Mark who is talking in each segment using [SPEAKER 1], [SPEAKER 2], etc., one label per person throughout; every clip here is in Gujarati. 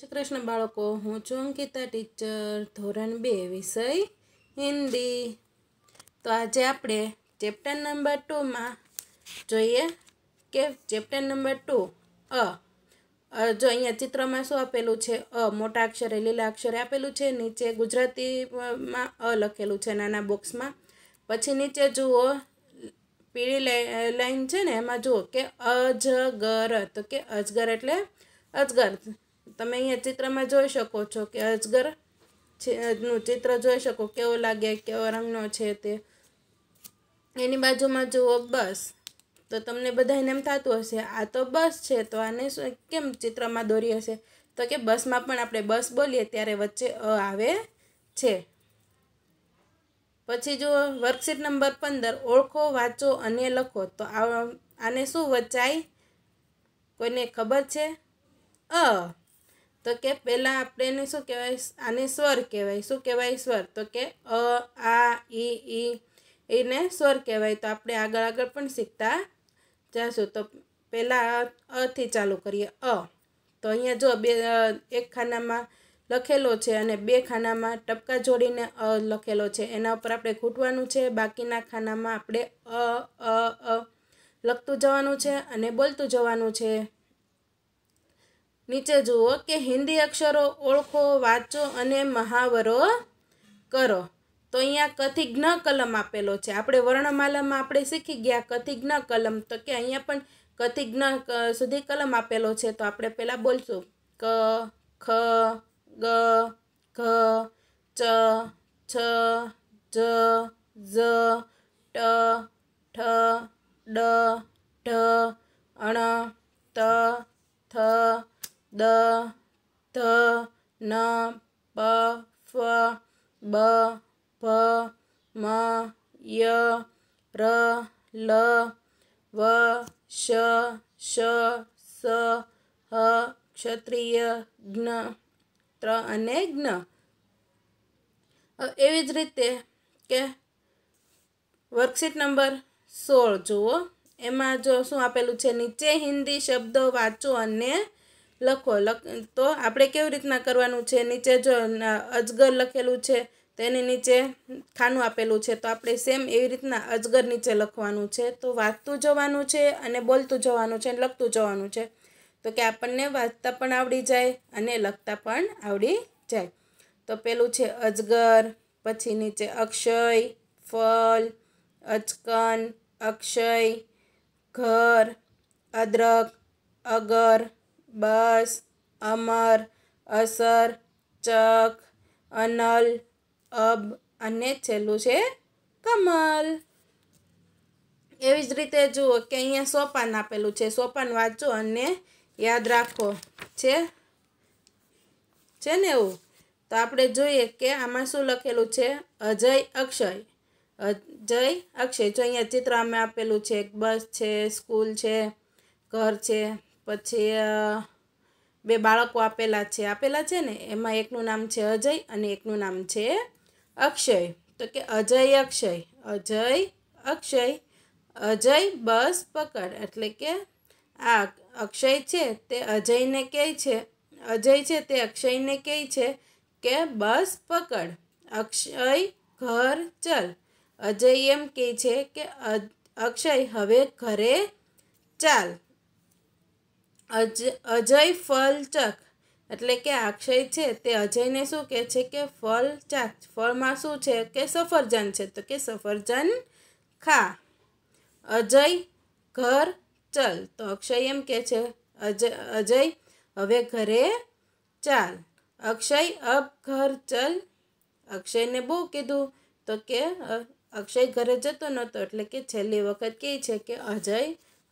[SPEAKER 1] શ્રી કૃષ્ણ બાળકો હું છું અંકિતા ટીચર ધોરણ બે વિષય હિન્દી તો આજે આપણે ચેપ્ટર નંબર ટુમાં જોઈએ કે ચેપ્ટર નંબર ટુ અ જો અહીંયા ચિત્રમાં શું આપેલું છે અ મોટા અક્ષરે લીલા અક્ષરે આપેલું છે નીચે ગુજરાતીમાં અ લખેલું છે નાના બોક્સમાં પછી નીચે જુઓ પીળી લાઈન છે ને એમાં જુઓ કે અજગર તો કે અજગર એટલે અજગર તમે અહીંયા ચિત્રમાં જોઈ શકો છો કે અજગર નું ચિત્ર જોઈ શકો કેવો લાગે કેવો રંગનો છે તે એની બાજુમાં જુઓ બસ તો તમને બધાને એમ થતું હશે આ તો બસ છે તો આને કેમ ચિત્રમાં દોરી હશે તો કે બસમાં પણ આપણે બસ બોલીએ ત્યારે વચ્ચે અ આવે છે પછી જુઓ વર્કશીટ નંબર પંદર ઓળખો વાંચો અને લખો તો આને શું વચાય કોઈને ખબર છે અ તો કે પહેલાં આપણે એને શું કહેવાય આને સ્વર કહેવાય શું કહેવાય સ્વર તો કે અ આ ઈ ઈ એને સ્વર કહેવાય તો આપણે આગળ આગળ પણ શીખતા જશું તો પહેલાં અથી ચાલુ કરીએ અ તો અહીંયા જો બે એક ખાનામાં લખેલો છે અને બે ખાનામાં ટપકા જોડીને અ લખેલો છે એના ઉપર આપણે ખૂટવાનું છે બાકીના ખાનામાં આપણે અ અ અ લખતું જવાનું છે અને બોલતું જવાનું છે નીચે જુઓ કે હિન્દી અક્ષરો ઓળખો વાંચો અને મહાવરો કરો તો અહીંયા કથિજ્ઞ કલમ આપેલો છે આપણે વર્ણમાલામાં આપણે શીખી ગયા કથિજ્ઞ કલમ તો કે અહીંયા પણ કથિજ્ઞ સુધી કલમ આપેલો છે તો આપણે પહેલાં બોલશું ક ખ ગ ઘ ચ છ જ ઝ ટ ઠ ડ ઢ અણ ત થ દ ધ ન પ ફ બ ભ મ ય ર લ વ શ શ સ હ ક્ષત્રિય જ્ઞ ત્ર અને જ્ઞ એવી જ રીતે કે વર્કશીટ નંબર સોળ જુઓ એમાં જો શું આપેલું છે નીચે હિન્દી શબ્દો વાંચો અને લખો લખ તો આપણે કેવી રીતના કરવાનું છે નીચે જો અજગર લખેલું છે તેની નીચે ખાનું આપેલું છે તો આપણે સેમ એવી રીતના અજગર નીચે લખવાનું છે તો વાંચતું જવાનું છે અને બોલતું જવાનું છે અને લખતું જવાનું છે તો કે આપણને વાંચતા પણ આવડી જાય અને લખતા પણ આવડી જાય તો પેલું છે અજગર પછી નીચે અક્ષય ફલ અચકન અક્ષય ઘર અદ્રક અગર બસ અમર અસર ચક અનલ અબ અને છેલ્લું છે કમલ એવી જ રીતે જુઓ કે અહીંયા સોપાન આપેલું છે સોપાન વાંચો અને યાદ રાખો છે છે ને એવું તો આપણે જોઈએ કે આમાં શું લખેલું છે અજય અક્ષય અજય અક્ષય જો અહીંયા ચિત્ર અમે આપેલું છે બસ છે સ્કૂલ છે ઘર છે પછી બે બાળકો આપેલા છે આપેલા છે ને એમાં એકનું નામ છે અજય અને એકનું નામ છે અક્ષય તો કે અજય અક્ષય અજય અક્ષય અજય બસ પકડ એટલે કે આ અક્ષય છે તે અજયને કહે છે અજય છે તે અક્ષયને કહે છે કે બસ પકડ અક્ષય ઘર ચલ અજય એમ કહે છે કે અક્ષય હવે ઘરે ચાલ અજય અજય ફલચક એટલે કે અક્ષય છે તે અજયને શું કહે છે કે ફલચાક ફળમાં શું છે કે સફરજન છે તો કે સફરજન ખા અજય ઘર ચલ તો અક્ષય એમ કહે છે અજય અજય હવે ઘરે ચાલ અક્ષય અબ ઘર ચલ અક્ષયને બહુ કીધું તો કે અક્ષય ઘરે જતો નહોતો એટલે કે છેલ્લી વખત કહે છે કે અજય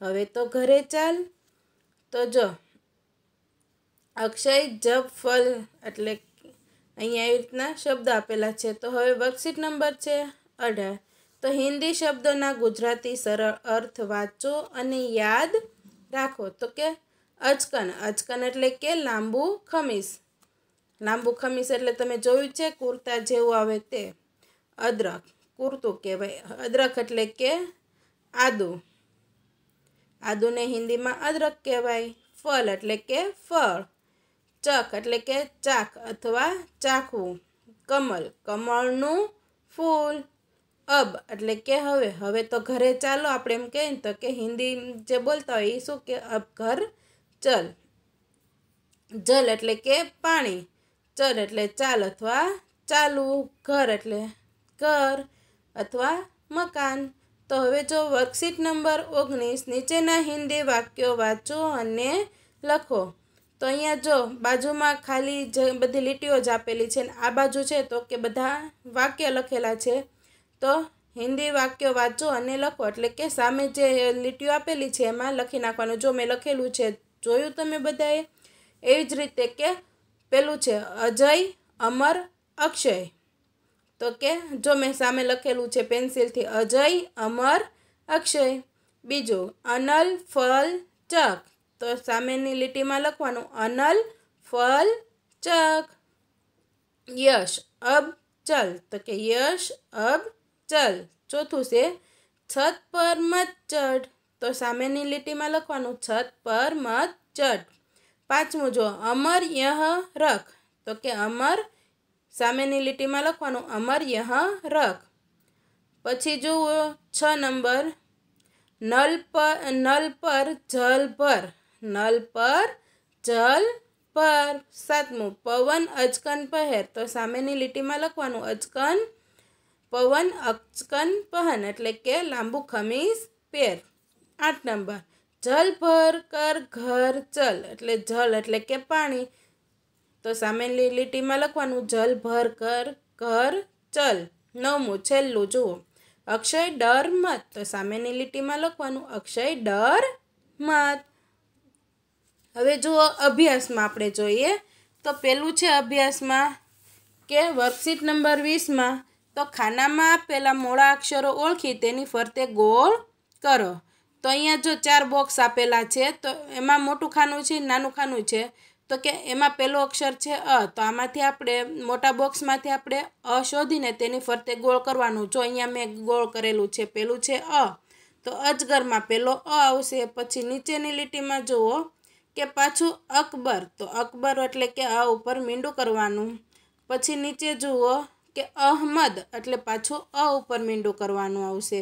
[SPEAKER 1] હવે તો ઘરે ચાલ તો જો અક્ષય જપ ફલ એટલે અહીંયા એવી રીતના શબ્દ આપેલા છે તો હવે વર્કશીટ નંબર છે અઢાર તો હિન્દી શબ્દોના ગુજરાતી સરળ અર્થ વાંચો અને યાદ રાખો તો કે અચકન અચકન એટલે કે લાંબુ ખમીસ લાંબુ ખમીસ એટલે તમે જોયું છે કુર્તા જેવું આવે તે અદરક કુર્તું કહેવાય અદરક એટલે કે આદું આદુને હિન્દીમાં અદરક કહેવાય ફલ એટલે કે ફળ ચક એટલે કે ચાક અથવા ચાખવું કમલ કમળનું ફૂલ અબ એટલે કે હવે હવે તો ઘરે ચાલો આપણે એમ કહીએ તો કે હિન્દી જે બોલતા હોય એ શું કે અબ ઘર ચલ જલ એટલે કે પાણી ચલ એટલે ચાલ અથવા ચાલવું ઘર એટલે ઘર અથવા મકાન તો હવે જો વર્કશીટ નંબર ઓગણીસ નીચેના હિન્દી વાક્યો વાંચો અને લખો તો અહીંયા જો બાજુમાં ખાલી જે બધી લીટીઓ જ આપેલી છે ને આ બાજુ છે તો કે બધા વાક્ય લખેલા છે તો હિન્દી વાક્ય વાંચો અને લખો એટલે કે સામે જે લીટીઓ આપેલી છે એમાં લખી નાખવાનું જો મેં લખેલું છે જોયું તમે બધાએ એવી જ રીતે કે પેલું છે અજય અમર અક્ષય તો કે જો મેં સામે લખેલું છે પેન્સિલથી અજય અમર અક્ષય બીજું અનલ ફલ ચક તો સામેની લીટીમાં લખવાનું અનલ ફલ ચક યશ અબ ચલ તો કે યશ અબ ચલ ચોથું છે છત પર મત ચઢ તો સામેની લીટીમાં લખવાનું છત પર મત ચઢ પાંચમું જો અમર યહ રખ તો કે અમર સામેની લીટીમાં લખવાનું અમર યહ રખ પછી જુઓ છ નંબર નલ પર નલ પર જલ પર નલ પર જલ પર સાતમું પવન અચકન પહેર તો સામેની લીટીમાં લખવાનું અચકન પવન અચકન પહન એટલે કે લાંબુ ખમીસ પહેર આઠ નંબર જલ ભર કર ઘર ચલ એટલે જલ એટલે કે પાણી તો સામેની લીટીમાં લખવાનું જલ ભર કર ઘર ચલ નવમું છેલ્લું જુઓ અક્ષય ડર મત તો સામેની લીટીમાં લખવાનું અક્ષય ડર મત હવે જુઓ અભ્યાસમાં આપણે જોઈએ તો પેલું છે અભ્યાસમાં કે વર્કશીટ નંબર વીસમાં તો ખાનામાં આપેલા મોળા અક્ષરો ઓળખી તેની ફરતે ગોળ કરો તો અહીંયા જો ચાર બોક્સ આપેલા છે તો એમાં મોટું ખાનું છે નાનું ખાનું છે તો કે એમાં પેલો અક્ષર છે અ તો આમાંથી આપણે મોટા બોક્સમાંથી આપણે અ શોધીને તેની ફરતે ગોળ કરવાનું જો અહીંયા મેં ગોળ કરેલું છે પેલું છે અ તો અજગરમાં પેલો અ આવશે પછી નીચેની લીટીમાં જુઓ કે પાછું અકબર તો અકબર એટલે કે અ ઉપર મીંડું કરવાનું પછી નીચે જુઓ કે અહમદ એટલે પાછું અ ઉપર મીંડું કરવાનું આવશે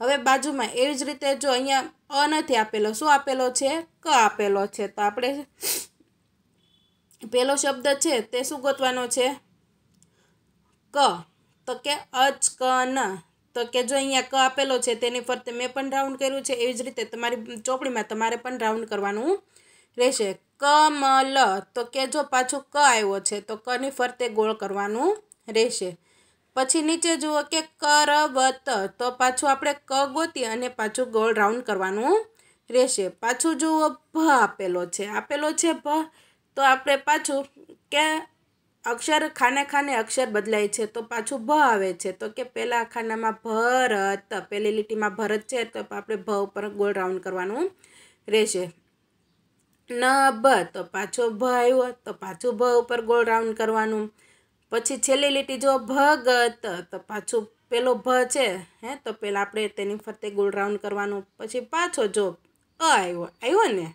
[SPEAKER 1] હવે બાજુમાં એવી જ રીતે જો અહીંયા અ નથી આપેલો શું આપેલો છે ક આપેલો છે તો આપણે પહેલો શબ્દ છે તે શું ગોતવાનો છે ક તો કે અચકન તો કે જો અહીંયા ક આપેલો છે તેની ફરતે મેં પણ રાઉન્ડ કર્યું છે એવી જ રીતે તમારી ચોપડીમાં તમારે પણ રાઉન્ડ કરવાનું રહેશે કમલ તો કે જો પાછો ક આવ્યો છે તો કની ફરતે ગોળ કરવાનું રહેશે પછી નીચે જુઓ કે કરવત તો પાછું આપણે ક ગોતી અને પાછું ગોળ રાઉન્ડ કરવાનું રહેશે પાછું જુઓ ભ આપેલો છે આપેલો છે ભ તો આપણે પાછું કે અક્ષર ખાને ખાને અક્ષર બદલાય છે તો પાછું ભ આવે છે તો કે પહેલા ખાનામાં ભરત પહેલી લીટીમાં ભરત છે તો આપણે ભ ઉપર ગોળ રાઉન્ડ કરવાનું રહેશે ન ભ તો પાછો ભ આવ્યો તો પાછું ભ ઉપર ગોળ રાઉન્ડ કરવાનું પછી છેલ્લી લીટી જો ભગત તો પાછું પેલો ભ છે હે તો પહેલાં આપણે તેની ફરતે ગોળ રાઉન્ડ કરવાનું પછી પાછો જો અ આવ્યો આવ્યો ને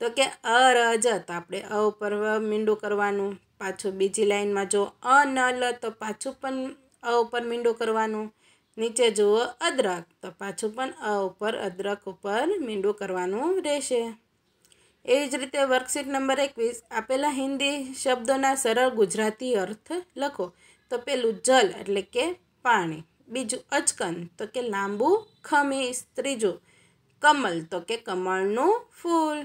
[SPEAKER 1] તો કે અરજત આપણે અ ઉપર મીંડું કરવાનું પાછું બીજી લાઇનમાં જો અનલ તો પાછું પણ અ ઉપર મીંડું કરવાનું નીચે જુઓ અદરક તો પાછું પણ અ ઉપર અદરક ઉપર મીંડું કરવાનું રહેશે એ જ રીતે વર્કશીટ નંબર એકવીસ આપેલા હિન્દી શબ્દોના સરળ ગુજરાતી અર્થ લખો તો પેલું જલ એટલે કે પાણી બીજું અચકન તો કે લાંબુ ખમીસ ત્રીજું કમલ તો કે કમળનું ફૂલ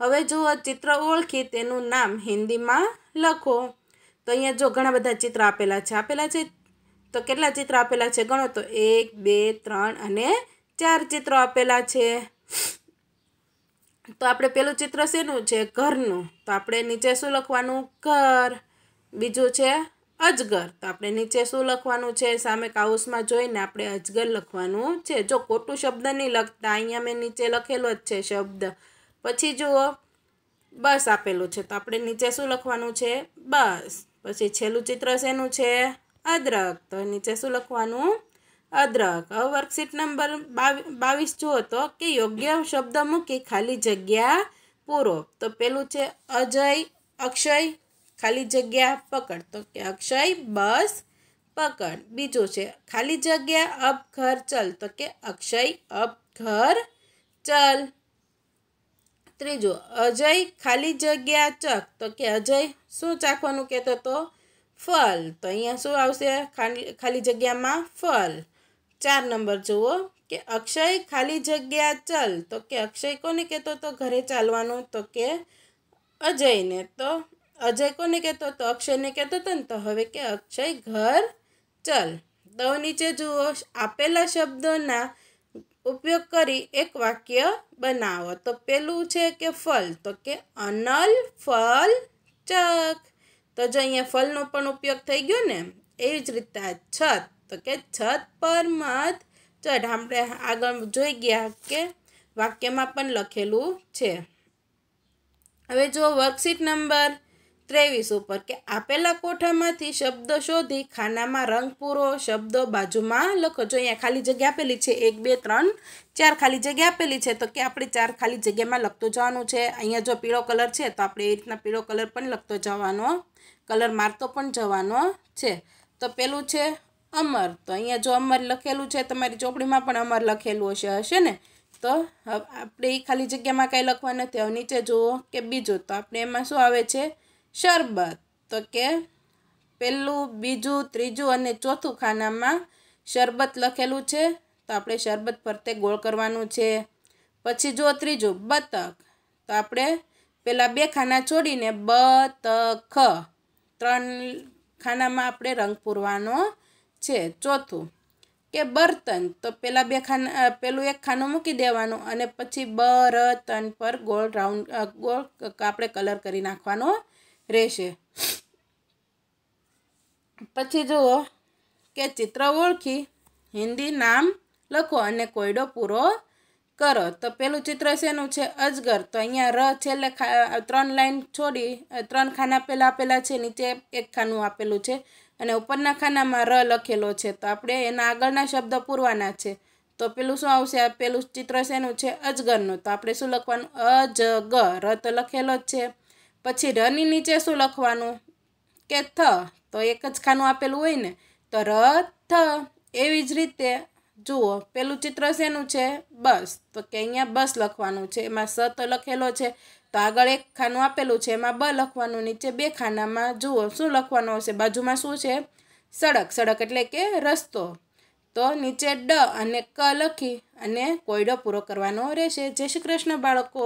[SPEAKER 1] હવે જો આ ચિત્ર ઓળખી તેનું નામ હિન્દીમાં લખો તો અહીંયા જો ઘણા બધા ચિત્ર આપેલા છે આપેલા છે તો કેટલા ચિત્ર આપેલા છે ગણો તો એક બે ત્રણ અને ચાર ચિત્રો આપેલા છે તો આપણે પેલું ચિત્ર શેનું છે ઘરનું તો આપણે નીચે શું લખવાનું ઘર બીજું છે અજગર તો આપણે નીચે શું લખવાનું છે સામે કાઉસમાં જોઈને આપણે અજગર લખવાનું છે જો ખોટું શબ્દ નહીં લખતા અહીંયા મેં નીચે લખેલો જ છે શબ્દ પછી જુઓ બસ આપેલું છે તો આપણે નીચે શું લખવાનું છે બસ પછી છેલ્લું ચિત્ર શેનું છે અદરક તો નીચે શું લખવાનું અદરક હવે વર્કશીટ નંબર બાવીસ જુઓ તો કે યોગ્ય શબ્દ મૂકી ખાલી જગ્યા પૂરો તો પેલું છે અજય અક્ષય ખાલી જગ્યા પકડ તો કે અક્ષય બસ પકડ બીજું છે ખાલી જગ્યા અબ ઘર ચલ તો કે અક્ષય અબ ઘર ચલ ત્રીજું અજય ખાલી જગ્યા ચક તો કે અજય શું ચાખવાનું કહેતો તો ફલ તો અહીંયા શું આવશે ખાલી ખાલી જગ્યામાં ફલ ચાર નંબર જુઓ કે અક્ષય ખાલી જગ્યા ચલ તો કે અક્ષય કોને કહેતો તો ઘરે ચાલવાનું તો કે અજયને તો અજય કોને કહેતો હતો અક્ષયને કહેતો હતો ને તો હવે કે અક્ષય ઘર ચલ તો નીચે જુઓ આપેલા શબ્દોના ઉપયોગ કરી એક વાક્ય બનાવો તો પેલું છે કે ફલ તો કે અનલ ફલ ચક તો જો અહીંયા ફલનો પણ ઉપયોગ થઈ ગયો ને એવી જ રીતે આ છત તો કે છત પર મત ચઢ આપણે આગળ જોઈ ગયા કે વાક્યમાં પણ લખેલું છે હવે જો વર્કશીટ નંબર ત્રેવીસ ઉપર કે આપેલા કોઠામાંથી શબ્દ શોધી ખાનામાં રંગ પૂરો શબ્દો બાજુમાં લખો જો અહીંયા ખાલી જગ્યા આપેલી છે એક બે ત્રણ ચાર ખાલી જગ્યા આપેલી છે તો કે આપણે ચાર ખાલી જગ્યામાં લખતો જવાનું છે અહીંયા જો પીળો કલર છે તો આપણે એ રીતના પીળો કલર પણ લખતો જવાનો કલર મારતો પણ જવાનો છે તો પેલું છે અમર તો અહીંયા જો અમર લખેલું છે તમારી ચોપડીમાં પણ અમર લખેલું હશે હશે ને તો આપણે એ ખાલી જગ્યામાં કાંઈ લખવા નથી હવે નીચે જુઓ કે બીજું તો આપણે એમાં શું આવે છે શરબત તો કે પહેલું બીજું ત્રીજું અને ચોથું ખાનામાં શરબત લખેલું છે તો આપણે શરબત ફરતે ગોળ કરવાનું છે પછી જો ત્રીજું બતક તો આપણે પહેલાં બે ખાના છોડીને બતખ ત્રણ ખાનામાં આપણે રંગ પૂરવાનો છે ચોથું કે બર્તન તો પહેલાં બે ખાના પેલું એક ખાનું મૂકી દેવાનું અને પછી બરતન પર ગોળ રાઉન્ડ ગોળ આપણે કલર કરી નાખવાનો રહેશે પછી જુઓ કે ચિત્ર ઓળખી હિન્દી નામ લખો અને કોયડો પૂરો કરો તો પેલું ચિત્ર શેનું છે અજગર તો અહીંયા ર છેલ્લે ત્રણ લાઈન છોડી ત્રણ ખાના પહેલાં આપેલા છે નીચે એક ખાનું આપેલું છે અને ઉપરના ખાનામાં ર લખેલો છે તો આપણે એના આગળના શબ્દ પૂરવાના છે તો પેલું શું આવશે પેલું ચિત્ર શેનું છે અજગરનું તો આપણે શું લખવાનું અજગ ર તો લખેલો જ છે પછી રની નીચે શું લખવાનું કે થ તો એક જ ખાનું આપેલું હોય ને તો ર થ એવી જ રીતે જુઓ પેલું ચિત્ર શેનું છે બસ તો કે અહીંયા બસ લખવાનું છે એમાં સ તો લખેલો છે તો આગળ એક ખાનું આપેલું છે એમાં બ લખવાનું નીચે બે ખાનામાં જુઓ શું લખવાનું હશે બાજુમાં શું છે સડક સડક એટલે કે રસ્તો તો નીચે ડ અને ક લખી અને કોયડો પૂરો કરવાનો રહેશે જય શ્રી કૃષ્ણ બાળકો